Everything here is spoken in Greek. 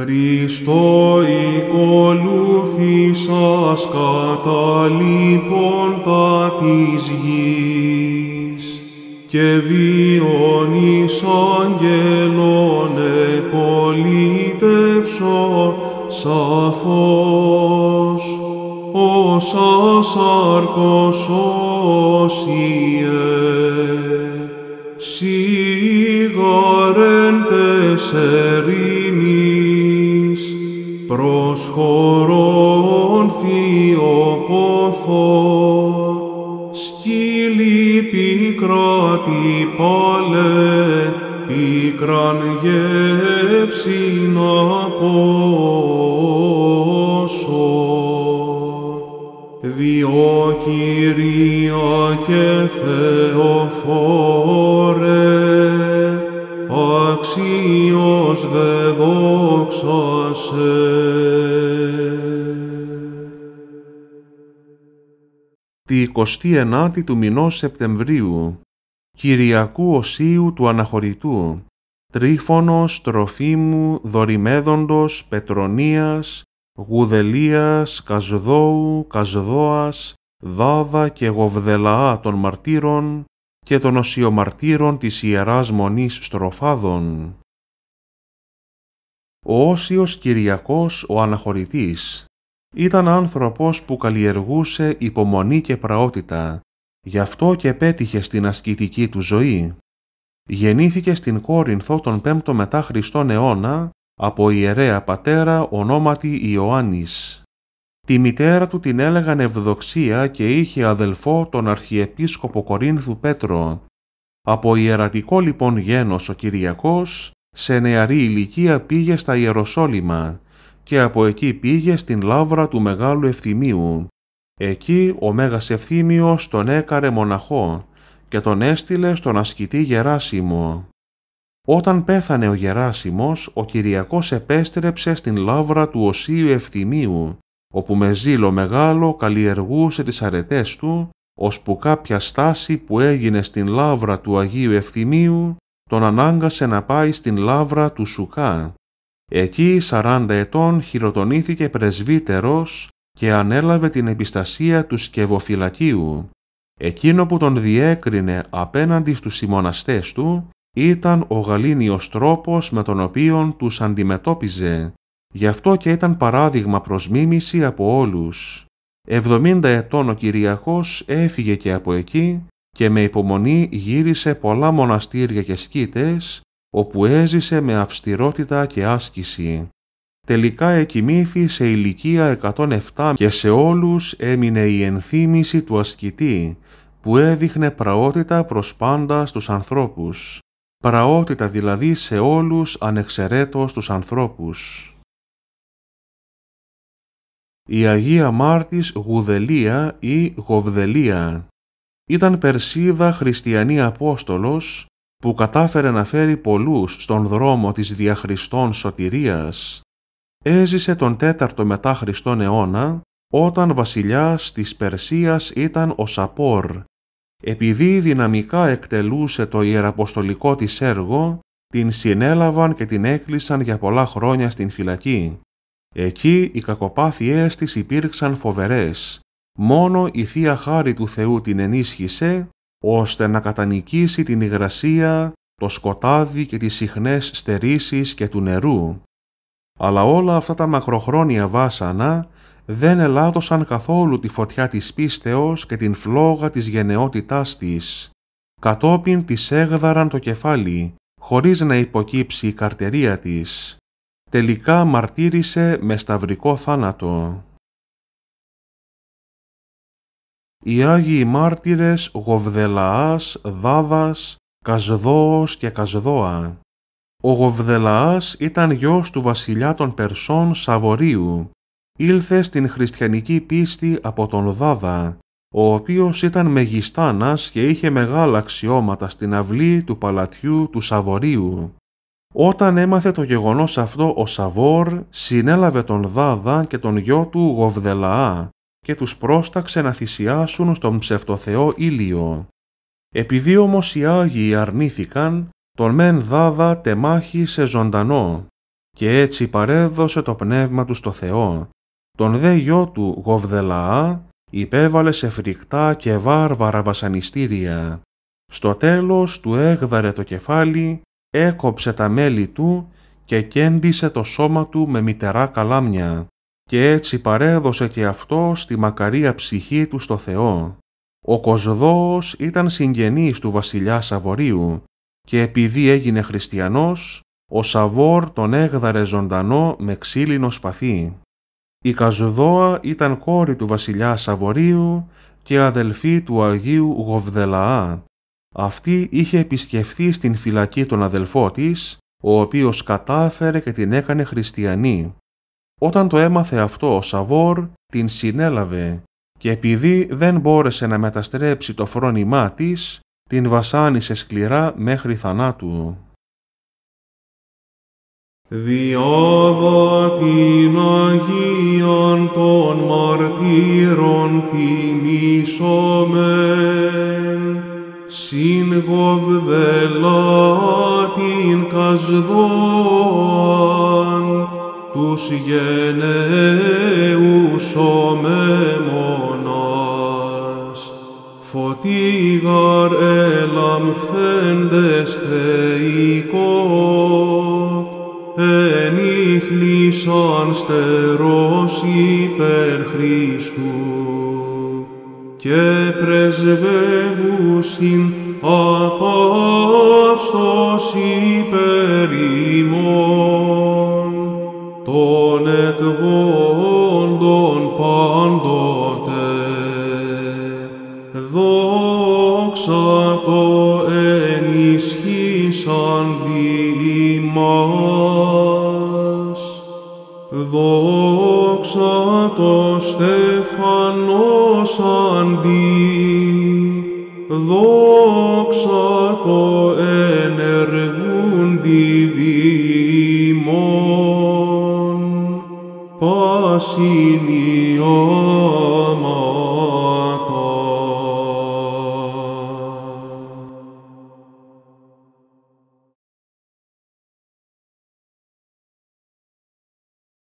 Χριστό οικολούθησας κατά λοιπόν τα της γης και βίων εις αγγελών επολίτευσο σαφώς όσα σαρκός όσιε σιγαρέντες προσχωρών χωρών σκύλι πικρά τη παλέ, πικραν γεύση να πόσο. Διότι τη 29η του μηνός Σεπτεμβρίου, Κυριακού Οσίου του Αναχωρητού, Τρίφωνος Τροφίμου Δορυμέδοντος Πετρονίας, Γουδελίας, Καζδόου, Καζδόας, Δάδα και Γοβδελαά των Μαρτύρων και των Οσιομαρτύρων της Ιεράς Μονής Στροφάδων. Ο Όσιος Κυριακός ο Αναχωρητής ήταν άνθρωπος που καλλιεργούσε υπομονή και πραότητα, γι' αυτό και πέτυχε στην ασκητική του ζωή. Γεννήθηκε στην Κόρινθο τον 5ο μετά Χριστόν αιώνα από ιερέα πατέρα ονόματι Ιωάννης. Τη μητέρα του την έλεγαν Ευδοξία και είχε αδελφό τον Αρχιεπίσκοπο Κορίνθου Πέτρο. Από ιερατικό λοιπόν γένος ο Κυριακός, σε νεαρή ηλικία πήγε στα Ιεροσόλυμα και από εκεί πήγε στην λαύρα του Μεγάλου Ευθυμίου. Εκεί ο Μέγας Ευθύμιος τον έκαρε μοναχό και τον έστειλε στον ασκητή Γεράσιμο. Όταν πέθανε ο Γεράσιμος, ο Κυριακός επέστρεψε στην λαύρα του Οσίου Ευθυμίου, όπου με ζήλο μεγάλο καλλιεργούσε τις αρετές του, ώσπου κάποια στάση που έγινε στην λαύρα του Αγίου Ευθυμίου, τον ανάγκασε να πάει στην λαύρα του Σουκά, Εκεί 40 ετών χειροτονήθηκε πρεσβύτερος και ανέλαβε την επιστασία του σκευοφυλακίου. Εκείνο που τον διέκρινε απέναντι στους συμμοναστές του ήταν ο γαλήνιος τρόπος με τον οποίο τους αντιμετώπιζε. Γι' αυτό και ήταν παράδειγμα προς μίμηση από όλους. 70 ετών ο Κυριακός έφυγε και από εκεί και με υπομονή γύρισε πολλά μοναστήρια και σκήτες όπου έζησε με αυστηρότητα και άσκηση. Τελικά εκοιμήθη σε ηλικία 107 και σε όλους έμεινε η ενθύμηση του ασκητή, που έδειχνε πραότητα προς πάντα στους ανθρώπους. Πραότητα δηλαδή σε όλους ανεξαιρέτως τους ανθρώπους. Η Αγία Μάρτης Γουδελία ή Γοβδελία ήταν Περσίδα χριστιανή Απόστολος που κατάφερε να φέρει πολλούς στον δρόμο της διαχριστών σωτηρίας, έζησε τον τέταρτο μετά Χριστόν αιώνα, όταν βασιλιάς της Περσίας ήταν ο Σαπόρ, επειδή δυναμικά εκτελούσε το ιεραποστολικό της έργο, την συνέλαβαν και την έκλεισαν για πολλά χρόνια στην φυλακή. Εκεί οι κακοπάθειές της υπήρξαν φοβερές. Μόνο η Θεία Χάρη του Θεού την ενίσχυσε ώστε να κατανικήσει την υγρασία, το σκοτάδι και τις συχνές στερήσεις και του νερού. Αλλά όλα αυτά τα μακροχρόνια βάσανα δεν ελάττωσαν καθόλου τη φωτιά της πίστεως και την φλόγα της γενναιότητάς της. Κατόπιν της έγδαραν το κεφάλι, χωρίς να υποκύψει η καρτερία της. Τελικά μαρτύρησε με σταυρικό θάνατο. οι Άγιοι Μάρτυρες Γοβδελαάς, Δάδας, Καζδόος και Καζδόα. Ο Γοβδελαάς ήταν γιος του βασιλιά των Περσών Σαβορίου. Ήλθε στην χριστιανική πίστη από τον Δάδα, ο οποίος ήταν μεγιστάνας και είχε μεγάλα αξιώματα στην αυλή του παλατιού του Σαβορίου. Όταν έμαθε το γεγονός αυτό ο Σαβόρ συνέλαβε τον Δάδα και τον γιο του Γοβδελαά και τους πρόσταξε να θυσιάσουν στον ψευτοθεό Ήλιο. Επειδή όμως οι Άγιοι αρνήθηκαν, τον μεν δάδα τεμάχη σε ζωντανό και έτσι παρέδωσε το πνεύμα του στο Θεό. Τον δε γιο του Γοβδελαά υπέβαλε σε φρικτά και βάρβαρα βασανιστήρια. Στο τέλος του έγδαρε το κεφάλι, έκοψε τα μέλη του και κέντησε το σώμα του με μητερά καλάμια και έτσι παρέδωσε και αυτό στη μακαρία ψυχή του στο Θεό. Ο Κοσδός ήταν συγγενής του βασιλιά Σαβορίου και επειδή έγινε χριστιανός, ο Σαβόρ τον έγδαρε ζωντανό με ξύλινο σπαθί. Η Καζοδόα ήταν κόρη του βασιλιά Σαβορίου και αδελφή του Αγίου Γοβδελαά. Αυτή είχε επισκεφθεί στην φυλακή τον αδελφό της, ο οποίος κατάφερε και την έκανε χριστιανή όταν το έμαθε αυτό ο Σαβόρ την συνέλαβε και επειδή δεν μπόρεσε να μεταστρέψει το φρόνημά της, την βασάνισε σκληρά μέχρι θανάτου. Διόδο την Αγίων των μαρτύρων τιμήσομεν, σύν την κασδόα, τους γενναίους ο μεμονάς. Φωτίγαρ ελαμφθέντες θεϊκό, ενήθλησαν στερός υπέρ Χριστού και πρεσβεύουσιν απαύστος υπερ ημών. Δόξα το ενισχύσαν δί μας, δόξα το στεφανώσαν δί, δόξα Amin. Amen. Oh, oh, oh.